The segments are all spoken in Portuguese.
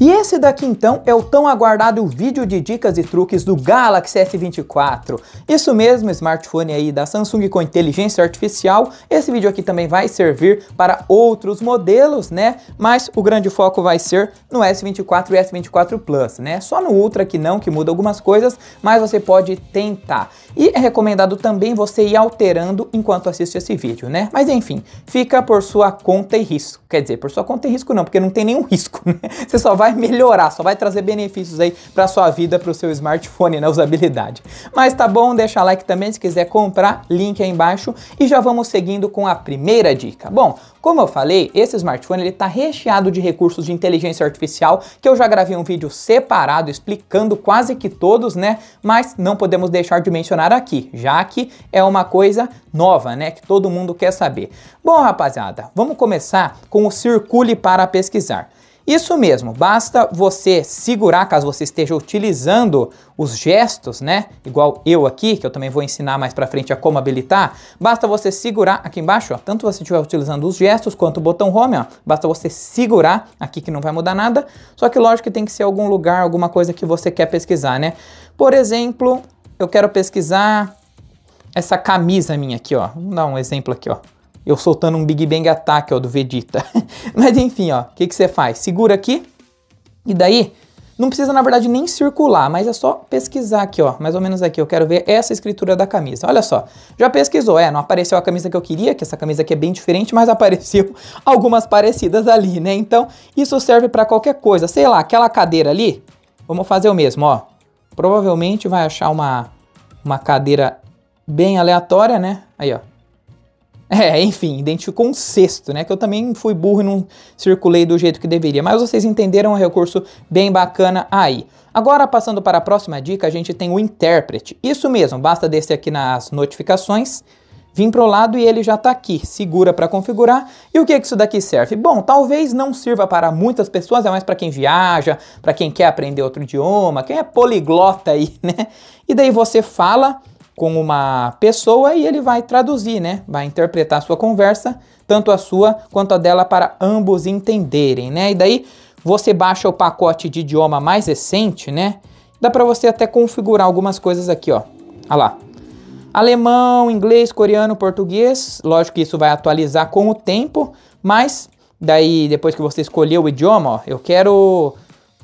E esse daqui então é o tão aguardado vídeo de dicas e truques do Galaxy S24. Isso mesmo, smartphone aí da Samsung com inteligência artificial. Esse vídeo aqui também vai servir para outros modelos, né? Mas o grande foco vai ser no S24 e S24 Plus, né? Só no Ultra que não, que muda algumas coisas, mas você pode tentar. E é recomendado também você ir alterando enquanto assiste esse vídeo, né? Mas enfim, fica por sua conta e risco. Quer dizer, por sua conta e risco não, porque não tem nenhum risco, né? Você só vai vai melhorar, só vai trazer benefícios aí para sua vida, para o seu smartphone, na né, usabilidade. Mas tá bom, deixa like também se quiser comprar, link aí embaixo e já vamos seguindo com a primeira dica. Bom, como eu falei, esse smartphone ele tá recheado de recursos de inteligência artificial, que eu já gravei um vídeo separado explicando quase que todos, né? Mas não podemos deixar de mencionar aqui, já que é uma coisa nova, né, que todo mundo quer saber. Bom, rapaziada, vamos começar com o circule para pesquisar. Isso mesmo, basta você segurar, caso você esteja utilizando os gestos, né? Igual eu aqui, que eu também vou ensinar mais pra frente a como habilitar. Basta você segurar aqui embaixo, ó, tanto você estiver utilizando os gestos quanto o botão home, ó, basta você segurar aqui que não vai mudar nada. Só que lógico que tem que ser algum lugar, alguma coisa que você quer pesquisar, né? Por exemplo, eu quero pesquisar essa camisa minha aqui, ó. Vamos dar um exemplo aqui, ó eu soltando um Big Bang Attack, ó, do Vegeta. Mas enfim, ó, o que, que você faz? Segura aqui, e daí não precisa, na verdade, nem circular, mas é só pesquisar aqui, ó. Mais ou menos aqui, eu quero ver essa escritura da camisa. Olha só, já pesquisou, é, não apareceu a camisa que eu queria, que essa camisa aqui é bem diferente, mas apareceu algumas parecidas ali, né? Então, isso serve para qualquer coisa. Sei lá, aquela cadeira ali, vamos fazer o mesmo, ó. Provavelmente vai achar uma, uma cadeira bem aleatória, né? Aí, ó, É, enfim, identificou um sexto né? Que eu também fui burro e não circulei do jeito que deveria. Mas vocês entenderam, é um recurso bem bacana aí. Agora, passando para a próxima dica, a gente tem o intérprete. Isso mesmo, basta descer aqui nas notificações, vim para o lado e ele já está aqui. Segura para configurar. E o que, que isso daqui serve? Bom, talvez não sirva para muitas pessoas, é mais para quem viaja, para quem quer aprender outro idioma, quem é poliglota aí, né? E daí você fala com uma pessoa e ele vai traduzir, né? Vai interpretar a sua conversa, tanto a sua quanto a dela, para ambos entenderem, né? E daí você baixa o pacote de idioma mais recente, né? Dá para você até configurar algumas coisas aqui, ó. Olha lá. Alemão, inglês, coreano, português. Lógico que isso vai atualizar com o tempo, mas daí depois que você escolheu o idioma, ó, eu quero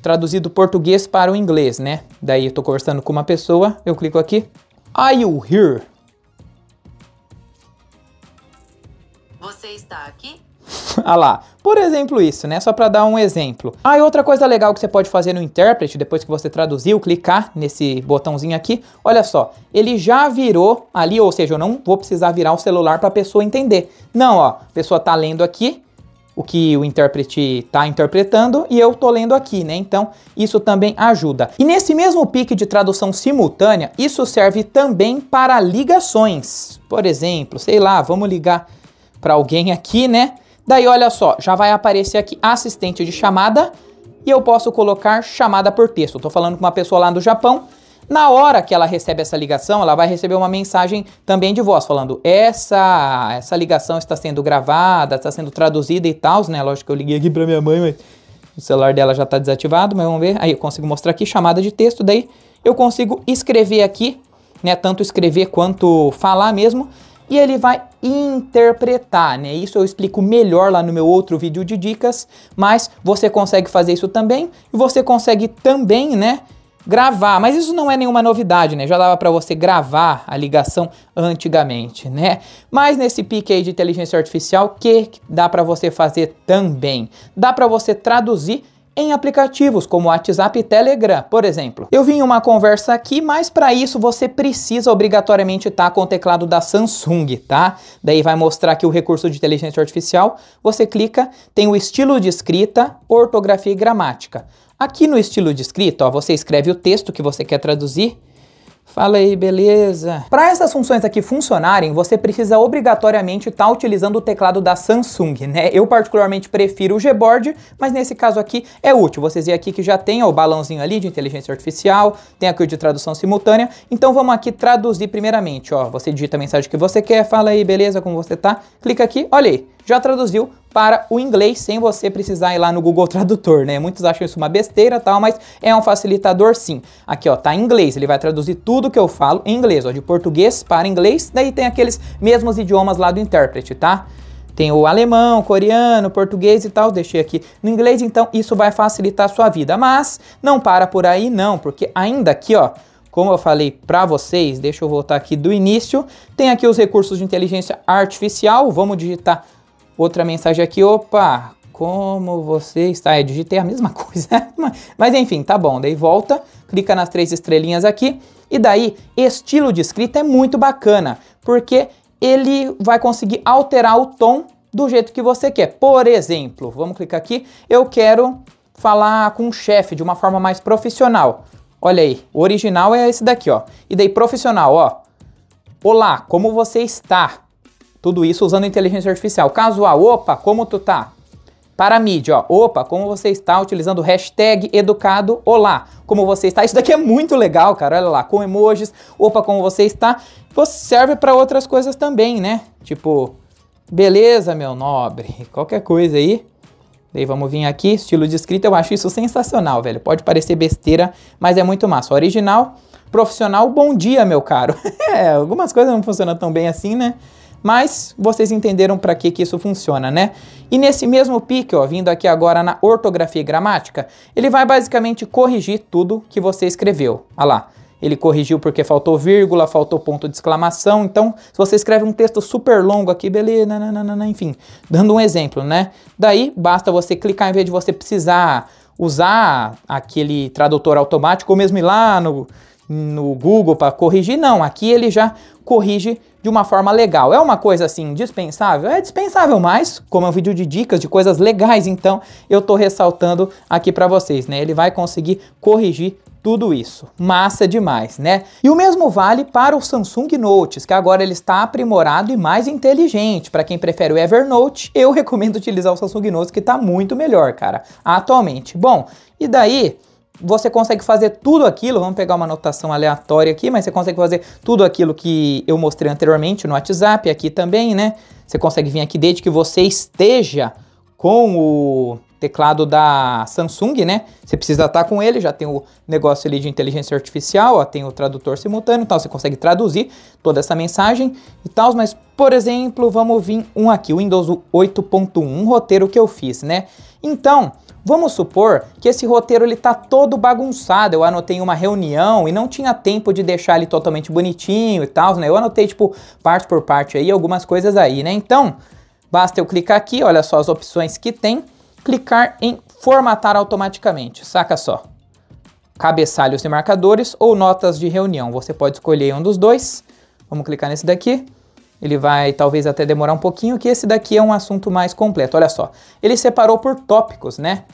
traduzir do português para o inglês, né? Daí eu estou conversando com uma pessoa, eu clico aqui, Are you here? Você está aqui? ah lá, por exemplo isso, né? Só para dar um exemplo. Ah, e outra coisa legal que você pode fazer no intérprete, depois que você traduziu, clicar nesse botãozinho aqui, olha só, ele já virou ali, ou seja, eu não vou precisar virar o celular para a pessoa entender. Não, ó, a pessoa tá lendo aqui, o que o intérprete está interpretando e eu estou lendo aqui, né? Então isso também ajuda. E nesse mesmo pique de tradução simultânea, isso serve também para ligações. Por exemplo, sei lá, vamos ligar para alguém aqui, né? Daí olha só, já vai aparecer aqui assistente de chamada e eu posso colocar chamada por texto. Estou falando com uma pessoa lá do Japão na hora que ela recebe essa ligação, ela vai receber uma mensagem também de voz falando: essa essa ligação está sendo gravada, está sendo traduzida e tal, né? Lógico que eu liguei aqui para minha mãe, mas o celular dela já está desativado, mas vamos ver. Aí eu consigo mostrar aqui chamada de texto, daí eu consigo escrever aqui, né? Tanto escrever quanto falar mesmo e ele vai interpretar, né? Isso eu explico melhor lá no meu outro vídeo de dicas, mas você consegue fazer isso também e você consegue também, né, gravar, mas isso não é nenhuma novidade, né? Já dava para você gravar a ligação antigamente, né? Mas nesse pique aí de inteligência artificial, o que dá para você fazer também? Dá para você traduzir em aplicativos como WhatsApp e Telegram, por exemplo. Eu vim em uma conversa aqui, mas para isso você precisa obrigatoriamente estar tá com o teclado da Samsung, tá? Daí vai mostrar aqui o recurso de inteligência artificial. Você clica, tem o estilo de escrita, ortografia e gramática. Aqui no estilo de escrito, ó, você escreve o texto que você quer traduzir, Fala aí, beleza? Para essas funções aqui funcionarem, você precisa obrigatoriamente estar tá utilizando o teclado da Samsung, né? Eu particularmente prefiro o Gboard, mas nesse caso aqui é útil. Vocês veem aqui que já tem ó, o balãozinho ali de inteligência artificial, tem aqui o de tradução simultânea. Então vamos aqui traduzir primeiramente, ó. Você digita a mensagem que você quer, fala aí, beleza, como você tá? Clica aqui, olha aí já traduziu para o inglês sem você precisar ir lá no Google Tradutor, né? Muitos acham isso uma besteira tal, mas é um facilitador sim. Aqui ó, tá em inglês, ele vai traduzir tudo que eu falo em inglês, ó, de português para inglês, daí tem aqueles mesmos idiomas lá do intérprete, tá? Tem o alemão, coreano, português e tal, deixei aqui no inglês, então isso vai facilitar a sua vida. Mas não para por aí não, porque ainda aqui, ó, como eu falei para vocês, deixa eu voltar aqui do início, tem aqui os recursos de inteligência artificial, vamos digitar Outra mensagem aqui, opa, como você está? Eu é digitei a mesma coisa, mas enfim, tá bom. Daí volta, clica nas três estrelinhas aqui, e daí estilo de escrita é muito bacana, porque ele vai conseguir alterar o tom do jeito que você quer. Por exemplo, vamos clicar aqui, eu quero falar com o chefe de uma forma mais profissional. Olha aí, o original é esse daqui, ó. E daí profissional, ó. Olá, como você está? Tudo isso usando inteligência artificial. Casual, opa, como tu tá? Para mídia, ó, opa, como você está utilizando o hashtag educado, olá, como você está, isso daqui é muito legal, cara, olha lá, com emojis, opa, como você está, serve para outras coisas também, né? Tipo, beleza, meu nobre, qualquer coisa aí, Daí vamos vir aqui, estilo de escrita, eu acho isso sensacional, velho. Pode parecer besteira, mas é muito massa. Original, profissional, bom dia, meu caro. é, algumas coisas não funcionam tão bem assim, né? Mas vocês entenderam para que, que isso funciona, né? E nesse mesmo pique, ó, vindo aqui agora na ortografia e gramática, ele vai basicamente corrigir tudo que você escreveu. Olha lá. Ele corrigiu porque faltou vírgula, faltou ponto de exclamação. Então, se você escreve um texto super longo aqui, beleza, nananana, enfim, dando um exemplo, né? Daí, basta você clicar em vez de você precisar usar aquele tradutor automático, ou mesmo ir lá no no Google para corrigir, não. Aqui ele já corrige de uma forma legal. É uma coisa assim dispensável? É dispensável, mas como é um vídeo de dicas de coisas legais, então eu tô ressaltando aqui para vocês, né? Ele vai conseguir corrigir tudo isso. Massa demais, né? E o mesmo vale para o Samsung Notes, que agora ele está aprimorado e mais inteligente. Para quem prefere o Evernote, eu recomendo utilizar o Samsung Notes, que está muito melhor, cara, atualmente. Bom, e daí você consegue fazer tudo aquilo, vamos pegar uma anotação aleatória aqui, mas você consegue fazer tudo aquilo que eu mostrei anteriormente no WhatsApp, aqui também, né? Você consegue vir aqui desde que você esteja com o teclado da Samsung, né? Você precisa estar com ele, já tem o negócio ali de inteligência artificial, ó, tem o tradutor simultâneo e tal, você consegue traduzir toda essa mensagem e tal, mas, por exemplo, vamos vir um aqui, o Windows 8.1, um roteiro que eu fiz, né? Então, Vamos supor que esse roteiro ele tá todo bagunçado, eu anotei uma reunião e não tinha tempo de deixar ele totalmente bonitinho e tal, né? Eu anotei tipo parte por parte aí, algumas coisas aí, né? Então, basta eu clicar aqui, olha só as opções que tem, clicar em formatar automaticamente, saca só. Cabeçalhos e marcadores ou notas de reunião, você pode escolher um dos dois. Vamos clicar nesse daqui ele vai talvez até demorar um pouquinho, que esse daqui é um assunto mais completo. Olha só, ele separou por tópicos, né?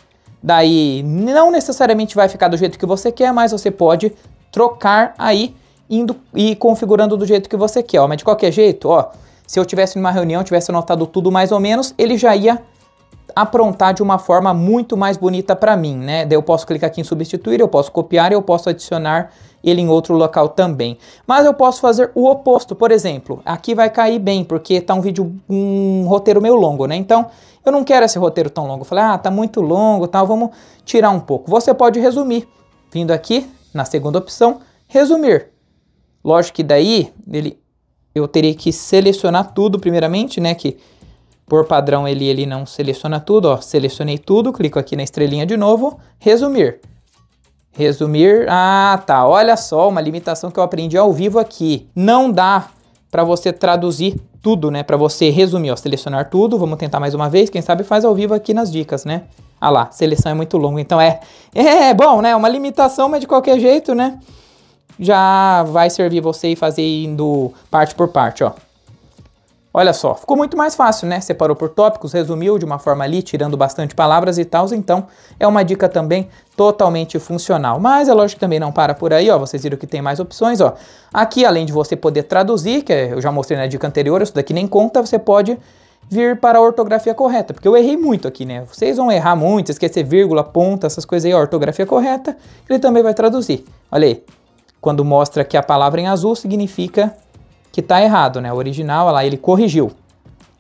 Daí não necessariamente vai ficar do jeito que você quer, mas você pode trocar aí indo e configurando do jeito que você quer, ó. Mas de qualquer jeito, ó, se eu tivesse numa reunião, tivesse anotado tudo mais ou menos, ele já ia aprontar de uma forma muito mais bonita para mim, né? Daí eu posso clicar aqui em substituir, eu posso copiar, e eu posso adicionar ele em outro local também. Mas eu posso fazer o oposto, por exemplo, aqui vai cair bem, porque tá um vídeo, um roteiro meio longo, né? Então, eu não quero esse roteiro tão longo. Eu falei, ah, tá muito longo tal, vamos tirar um pouco. Você pode resumir, vindo aqui na segunda opção, resumir. Lógico que daí ele, eu teria que selecionar tudo primeiramente, né, que por padrão, ele, ele não seleciona tudo, ó, selecionei tudo, clico aqui na estrelinha de novo, resumir. Resumir, ah tá, olha só, uma limitação que eu aprendi ao vivo aqui. Não dá para você traduzir tudo, né, para você resumir, ó, selecionar tudo, vamos tentar mais uma vez, quem sabe faz ao vivo aqui nas dicas, né. Ah lá, seleção é muito longa, então é é, é, é bom, né, uma limitação, mas de qualquer jeito, né, já vai servir você e fazer indo parte por parte, ó. Olha só, ficou muito mais fácil, né? Separou por tópicos, resumiu de uma forma ali, tirando bastante palavras e tal, então é uma dica também totalmente funcional. Mas é lógico que também não para por aí, ó, vocês viram que tem mais opções, ó. Aqui, além de você poder traduzir, que é, eu já mostrei na dica anterior, isso daqui nem conta, você pode vir para a ortografia correta, porque eu errei muito aqui, né? Vocês vão errar muito, esquecer vírgula, ponta, essas coisas aí, ó, ortografia correta, ele também vai traduzir. Olha aí, quando mostra que a palavra é em azul significa que tá errado, né? O original, olha lá, ele corrigiu.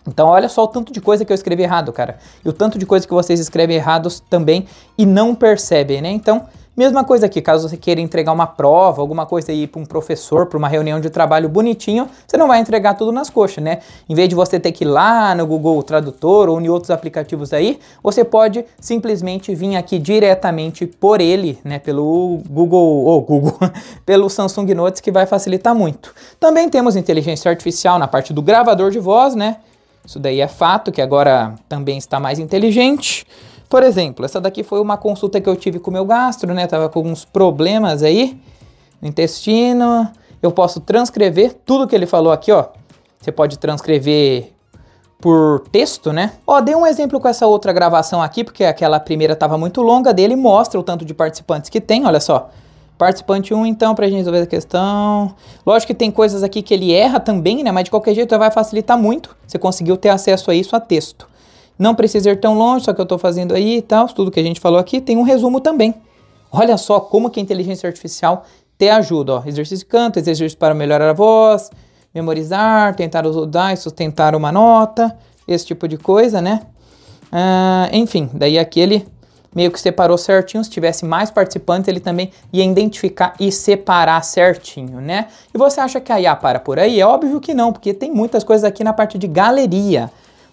Então olha só o tanto de coisa que eu escrevi errado, cara. E o tanto de coisa que vocês escrevem errados também e não percebem, né? Então Mesma coisa aqui, caso você queira entregar uma prova, alguma coisa aí para um professor, para uma reunião de trabalho bonitinho, você não vai entregar tudo nas coxas, né? Em vez de você ter que ir lá no Google Tradutor ou em outros aplicativos aí, você pode simplesmente vir aqui diretamente por ele, né, pelo Google ou Google, pelo Samsung Notes que vai facilitar muito. Também temos inteligência artificial na parte do gravador de voz, né? Isso daí é fato que agora também está mais inteligente. Por exemplo, essa daqui foi uma consulta que eu tive com o meu gastro, né? Tava com uns problemas aí no intestino. Eu posso transcrever tudo que ele falou aqui, ó. Você pode transcrever por texto, né? Ó, dei um exemplo com essa outra gravação aqui, porque aquela primeira tava muito longa dele, mostra o tanto de participantes que tem, olha só. Participante 1, então, pra gente resolver a questão. Lógico que tem coisas aqui que ele erra também, né? Mas de qualquer jeito vai facilitar muito. Você conseguiu ter acesso a isso a texto não precisa ir tão longe, só que eu estou fazendo aí e tal, tudo que a gente falou aqui, tem um resumo também. Olha só como que a inteligência artificial te ajuda, ó. Exercício de canto, exercício para melhorar a voz, memorizar, tentar usar e sustentar uma nota, esse tipo de coisa, né? Ah, enfim, daí aquele meio que separou certinho. Se tivesse mais participantes, ele também ia identificar e separar certinho, né? E você acha que a IA para por aí? É óbvio que não, porque tem muitas coisas aqui na parte de galeria.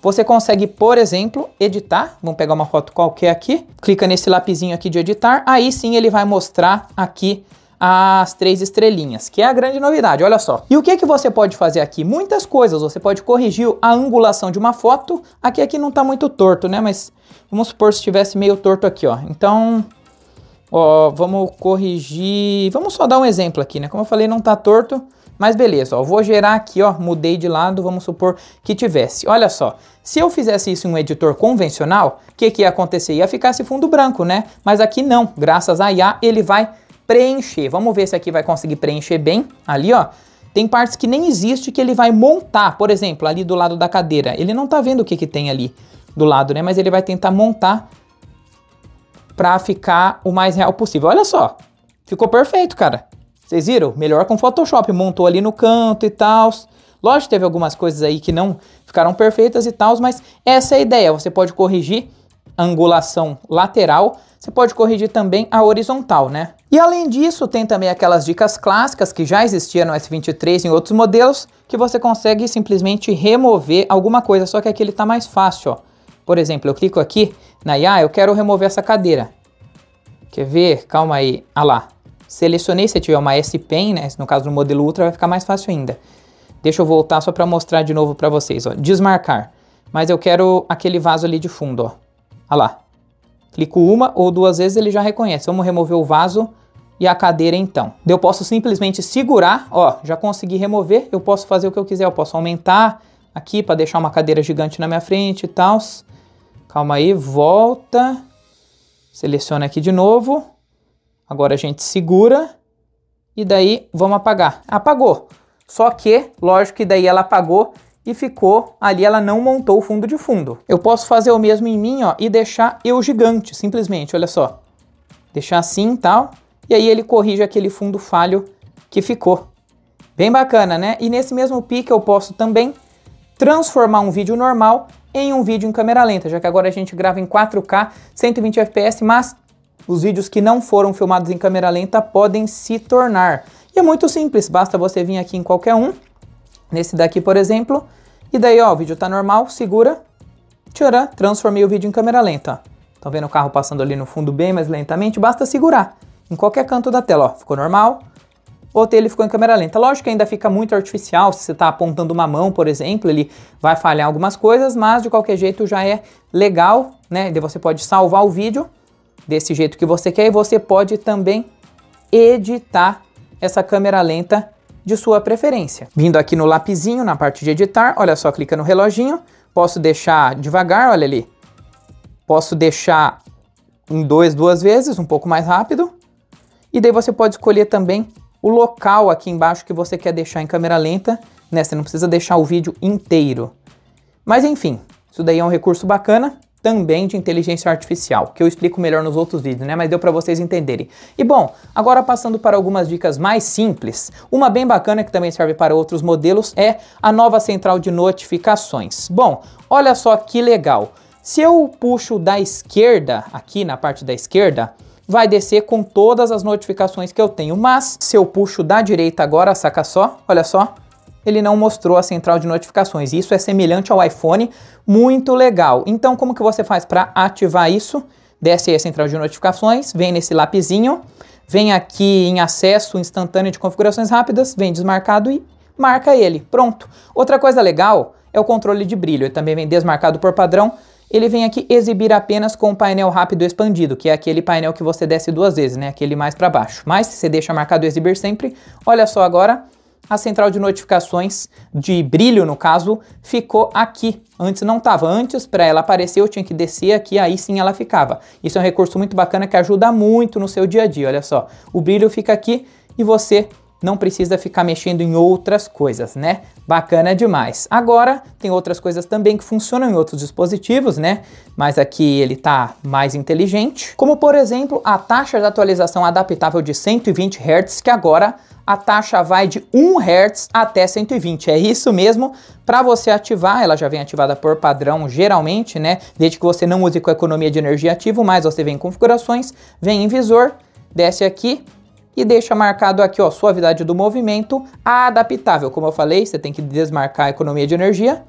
Você consegue, por exemplo, editar. Vamos pegar uma foto qualquer aqui. Clica nesse lapisinho aqui de editar. Aí sim ele vai mostrar aqui as três estrelinhas, que é a grande novidade, olha só. E o que, é que você pode fazer aqui? Muitas coisas, você pode corrigir a angulação de uma foto, aqui aqui não está muito torto, né, mas vamos supor se estivesse meio torto aqui, ó. Então, ó, vamos corrigir, vamos só dar um exemplo aqui, né, como eu falei, não está torto, mas beleza, ó, vou gerar aqui, ó, mudei de lado, vamos supor que tivesse. Olha só, se eu fizesse isso em um editor convencional, o que, que ia acontecer? Ia ficar esse fundo branco, né? Mas aqui não, graças a IA ele vai preencher. Vamos ver se aqui vai conseguir preencher bem. Ali, ó, tem partes que nem existe que ele vai montar. Por exemplo, ali do lado da cadeira, ele não tá vendo o que, que tem ali do lado, né? Mas ele vai tentar montar para ficar o mais real possível. Olha só, ficou perfeito, cara. Vocês viram? Melhor com Photoshop, montou ali no canto e tal. Lógico, teve algumas coisas aí que não ficaram perfeitas e tal, mas essa é a ideia. Você pode corrigir a angulação lateral, você pode corrigir também a horizontal, né? E além disso, tem também aquelas dicas clássicas que já existiam no S23 em outros modelos, que você consegue simplesmente remover alguma coisa, só que aqui ele tá mais fácil, ó. Por exemplo, eu clico aqui na IA, eu quero remover essa cadeira. Quer ver? Calma aí. Ah lá. Selecionei, se tiver uma S-Pen, né, no caso do modelo Ultra, vai ficar mais fácil ainda. Deixa eu voltar só para mostrar de novo para vocês, ó. Desmarcar. Mas eu quero aquele vaso ali de fundo, ó. Olha lá. Clico uma ou duas vezes, ele já reconhece. Vamos remover o vaso e a cadeira então. Eu posso simplesmente segurar, ó, já consegui remover, eu posso fazer o que eu quiser, eu posso aumentar aqui para deixar uma cadeira gigante na minha frente e tal. Calma aí, volta, seleciona aqui de novo, Agora a gente segura e daí vamos apagar. Apagou. Só que, lógico que daí ela apagou e ficou ali, ela não montou o fundo de fundo. Eu posso fazer o mesmo em mim, ó, e deixar eu gigante, simplesmente, olha só. Deixar assim e tal, e aí ele corrige aquele fundo falho que ficou. Bem bacana, né? E nesse mesmo pique eu posso também transformar um vídeo normal em um vídeo em câmera lenta, já que agora a gente grava em 4K, 120 FPS, mas os vídeos que não foram filmados em câmera lenta podem se tornar. E é muito simples, basta você vir aqui em qualquer um, nesse daqui por exemplo, e daí ó, o vídeo tá normal, segura, tcharam, transformei o vídeo em câmera lenta. Estão tá vendo o carro passando ali no fundo bem mais lentamente? Basta segurar em qualquer canto da tela, ó, ficou normal, ou ele ficou em câmera lenta. Lógico que ainda fica muito artificial, se você está apontando uma mão, por exemplo, ele vai falhar algumas coisas, mas de qualquer jeito já é legal, né? E você pode salvar o vídeo desse jeito que você quer e você pode também editar essa câmera lenta de sua preferência. Vindo aqui no lapizinho, na parte de editar, olha só, clica no reloginho, posso deixar devagar, olha ali. Posso deixar em dois, duas vezes, um pouco mais rápido. E daí você pode escolher também o local aqui embaixo que você quer deixar em câmera lenta, né? Você não precisa deixar o vídeo inteiro. Mas enfim, isso daí é um recurso bacana também de inteligência artificial, que eu explico melhor nos outros vídeos, né? Mas deu para vocês entenderem. E bom, agora passando para algumas dicas mais simples, uma bem bacana que também serve para outros modelos é a nova central de notificações. Bom, olha só que legal. Se eu puxo da esquerda, aqui na parte da esquerda, vai descer com todas as notificações que eu tenho. Mas se eu puxo da direita agora, saca só, olha só, ele não mostrou a central de notificações. Isso é semelhante ao iPhone, muito legal. Então, como que você faz para ativar isso? Desce aí a central de notificações, vem nesse lapizinho, vem aqui em acesso instantâneo de configurações rápidas, vem desmarcado e marca ele. Pronto. Outra coisa legal é o controle de brilho. Ele também vem desmarcado por padrão. Ele vem aqui exibir apenas com o painel rápido expandido, que é aquele painel que você desce duas vezes, né? Aquele mais para baixo. Mas se você deixa marcado exibir sempre, olha só agora, a central de notificações de brilho, no caso, ficou aqui. Antes não estava. Antes, para ela aparecer, eu tinha que descer aqui, aí sim ela ficava. Isso é um recurso muito bacana que ajuda muito no seu dia a dia, olha só. O brilho fica aqui e você não precisa ficar mexendo em outras coisas, né? Bacana demais. Agora, tem outras coisas também que funcionam em outros dispositivos, né? Mas aqui ele tá mais inteligente. Como, por exemplo, a taxa de atualização adaptável de 120 Hz, que agora a taxa vai de 1 Hz até 120. É isso mesmo. Para você ativar, ela já vem ativada por padrão geralmente, né? Desde que você não use com economia de energia ativo, mas você vem em configurações, vem em visor, desce aqui, e deixa marcado aqui ó, suavidade do movimento adaptável. Como eu falei, você tem que desmarcar a economia de energia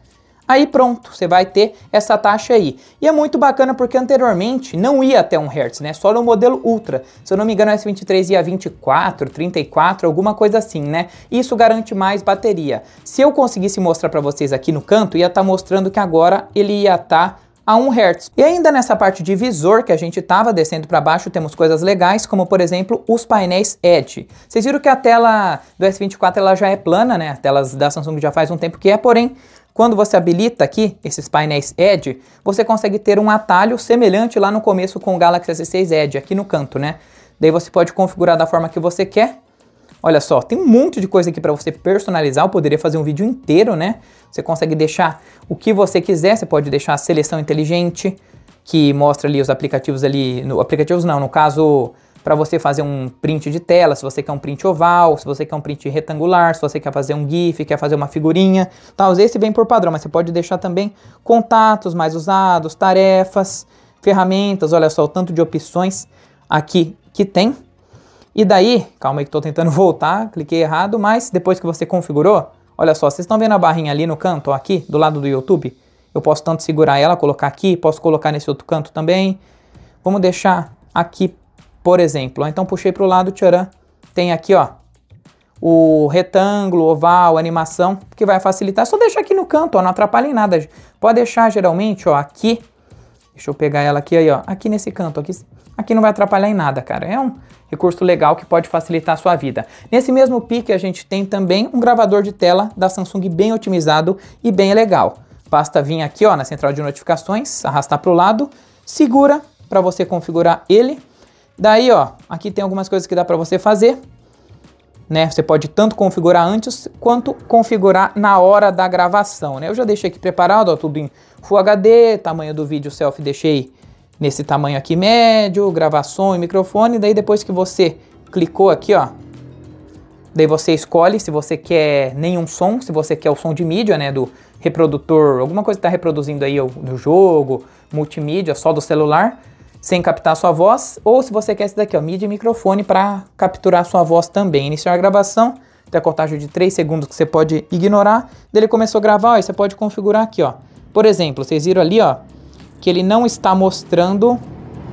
aí pronto, você vai ter essa taxa aí. E é muito bacana porque anteriormente não ia até 1 Hz, né? Só no modelo Ultra. Se eu não me engano, o S23 ia 24, 34, alguma coisa assim, né? Isso garante mais bateria. Se eu conseguisse mostrar para vocês aqui no canto, ia estar tá mostrando que agora ele ia estar tá a 1 Hz. E ainda nessa parte de visor que a gente estava descendo para baixo, temos coisas legais, como por exemplo, os painéis Edge. Vocês viram que a tela do S24 ela já é plana, né? As telas da Samsung já faz um tempo que é, porém, quando você habilita aqui esses painéis Edge, você consegue ter um atalho semelhante lá no começo com o Galaxy S6 Edge, aqui no canto, né? Daí você pode configurar da forma que você quer. Olha só, tem um monte de coisa aqui para você personalizar, eu poderia fazer um vídeo inteiro, né? Você consegue deixar o que você quiser, você pode deixar a seleção inteligente, que mostra ali os aplicativos ali, no, aplicativos não, no caso para você fazer um print de tela, se você quer um print oval, se você quer um print retangular, se você quer fazer um GIF, quer fazer uma figurinha, tal. Esse vem por padrão, mas você pode deixar também contatos mais usados, tarefas, ferramentas, olha só o tanto de opções aqui que tem. E daí, calma aí que estou tentando voltar, cliquei errado, mas depois que você configurou, olha só, vocês estão vendo a barrinha ali no canto, ó, aqui, do lado do YouTube? Eu posso tanto segurar ela, colocar aqui, posso colocar nesse outro canto também. Vamos deixar aqui por exemplo. Então puxei para o lado, tcharam, tem aqui ó, o retângulo, oval, animação, que vai facilitar. Só deixar aqui no canto, ó, não atrapalha em nada. Pode deixar geralmente ó, aqui, deixa eu pegar ela aqui, aí, ó, aqui nesse canto, aqui, aqui não vai atrapalhar em nada, cara. É um recurso legal que pode facilitar a sua vida. Nesse mesmo pique a gente tem também um gravador de tela da Samsung bem otimizado e bem legal. Basta vir aqui ó, na central de notificações, arrastar para o lado, segura para você configurar ele Daí, ó, aqui tem algumas coisas que dá para você fazer. Né? Você pode tanto configurar antes quanto configurar na hora da gravação, né? Eu já deixei aqui preparado, ó, tudo em Full HD, tamanho do vídeo selfie deixei nesse tamanho aqui médio, gravação e microfone. Daí depois que você clicou aqui, ó, daí você escolhe se você quer nenhum som, se você quer o som de mídia, né, do reprodutor, alguma coisa que tá reproduzindo aí no jogo, multimídia, só do celular sem captar sua voz, ou se você quer esse daqui, ó, mídia e microfone para capturar sua voz também. iniciar a gravação, tem a contagem de 3 segundos que você pode ignorar. ele começou a gravar, ó, e você pode configurar aqui, ó. Por exemplo, vocês viram ali, ó, que ele não está mostrando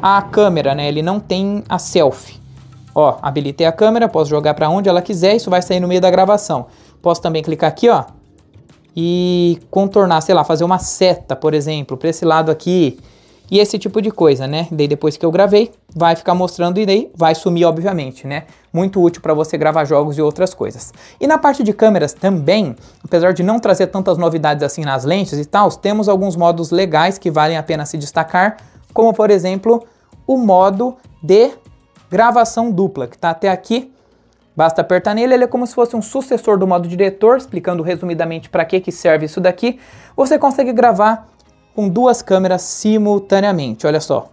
a câmera, né? Ele não tem a selfie. Ó, habilitei a câmera, posso jogar para onde ela quiser, isso vai sair no meio da gravação. Posso também clicar aqui, ó, e contornar, sei lá, fazer uma seta, por exemplo, para esse lado aqui, e esse tipo de coisa, né? Daí depois que eu gravei, vai ficar mostrando e daí vai sumir, obviamente, né? Muito útil para você gravar jogos e outras coisas. E na parte de câmeras também, apesar de não trazer tantas novidades assim nas lentes e tal, temos alguns modos legais que valem a pena se destacar, como por exemplo, o modo de gravação dupla, que tá até aqui. Basta apertar nele, ele é como se fosse um sucessor do modo diretor, explicando resumidamente para que, que serve isso daqui. Você consegue gravar com duas câmeras simultaneamente. Olha só.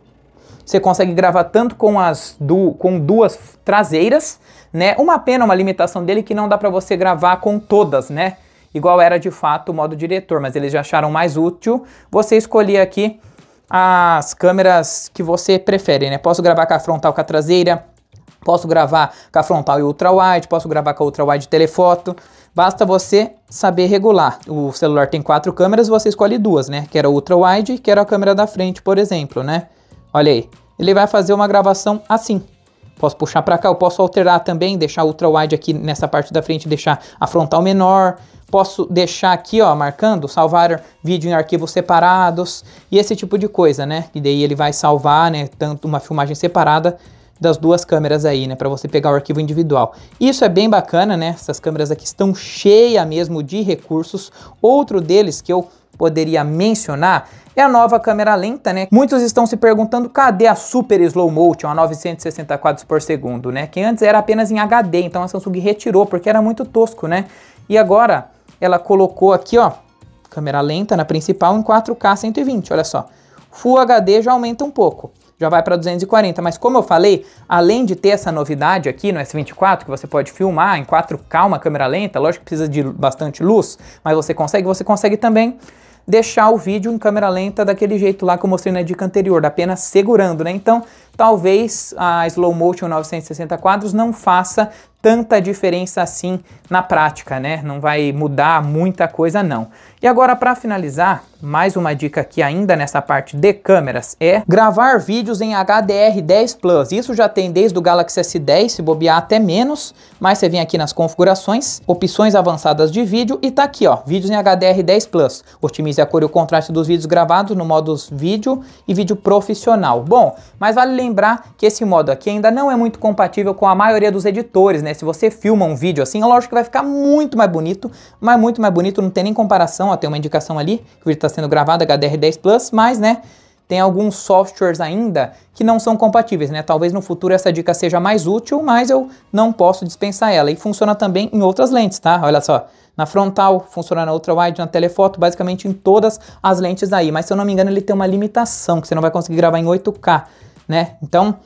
Você consegue gravar tanto com as du com duas traseiras, né? Uma pena, uma limitação dele que não dá para você gravar com todas, né? Igual era de fato o modo diretor, mas eles já acharam mais útil você escolher aqui as câmeras que você prefere, né? Posso gravar com a frontal, com a traseira, posso gravar com a frontal e ultra wide, posso gravar com a ultra wide telefoto. Basta você saber regular. O celular tem quatro câmeras, você escolhe duas, né? Quero ultra wide, e quero a câmera da frente, por exemplo, né? Olha aí. Ele vai fazer uma gravação assim. Posso puxar para cá, eu posso alterar também, deixar ultra wide aqui nessa parte da frente, deixar a frontal menor. Posso deixar aqui, ó, marcando, salvar vídeo em arquivos separados e esse tipo de coisa, né? E daí ele vai salvar, né, tanto uma filmagem separada das duas câmeras aí, né, para você pegar o arquivo individual. Isso é bem bacana, né? Essas câmeras aqui estão cheias mesmo de recursos. Outro deles que eu poderia mencionar é a nova câmera lenta, né? Muitos estão se perguntando cadê a super slow motion a 960 quadros por segundo, né? Que antes era apenas em HD, então a Samsung retirou porque era muito tosco, né? E agora ela colocou aqui, ó, câmera lenta na principal em 4K 120, olha só. Full HD já aumenta um pouco já vai para 240. Mas como eu falei, além de ter essa novidade aqui no S24, que você pode filmar em 4K uma câmera lenta, lógico que precisa de bastante luz, mas você consegue, você consegue também deixar o vídeo em câmera lenta daquele jeito lá que eu mostrei na dica anterior, apenas segurando, né? Então, talvez a slow motion 960 quadros não faça tanta diferença assim na prática, né? Não vai mudar muita coisa não. E agora para finalizar, mais uma dica aqui ainda nessa parte de câmeras é gravar vídeos em HDR10 Plus. Isso já tem desde o Galaxy S10, se bobear até menos, mas você vem aqui nas configurações, opções avançadas de vídeo e tá aqui, ó, vídeos em HDR10 Plus. Otimize a cor e o contraste dos vídeos gravados no modo vídeo e vídeo profissional. Bom, mas vale lembrar que esse modo aqui ainda não é muito compatível com a maioria dos editores, né? Se você filma um vídeo assim, é lógico que vai ficar muito mais bonito, mas muito mais bonito, não tem nem comparação, ó, tem uma indicação ali, que o vídeo está sendo gravado, HDR10+, Plus, mas, né, tem alguns softwares ainda que não são compatíveis, né? Talvez no futuro essa dica seja mais útil, mas eu não posso dispensar ela. E funciona também em outras lentes, tá? Olha só, na frontal, funciona na ultra-wide, na telefoto, basicamente em todas as lentes aí. Mas se eu não me engano, ele tem uma limitação, que você não vai conseguir gravar em 8K né? Então,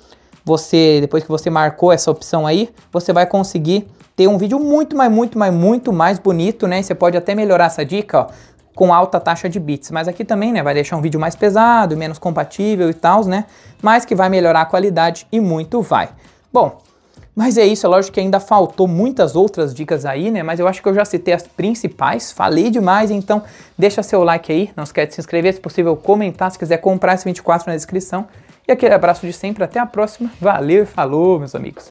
você depois que você marcou essa opção aí, você vai conseguir ter um vídeo muito, mais, muito, mais, muito mais bonito, né? você pode até melhorar essa dica, ó, com alta taxa de bits. Mas aqui também, né, vai deixar um vídeo mais pesado, menos compatível e tal, né? Mas que vai melhorar a qualidade e muito vai. Bom, mas é isso, é lógico que ainda faltou muitas outras dicas aí, né? Mas eu acho que eu já citei as principais, falei demais, então deixa seu like aí, não esquece de se inscrever, se possível comentar, se quiser comprar esse 24 na descrição. E aquele abraço de sempre, até a próxima. Valeu e falou, meus amigos.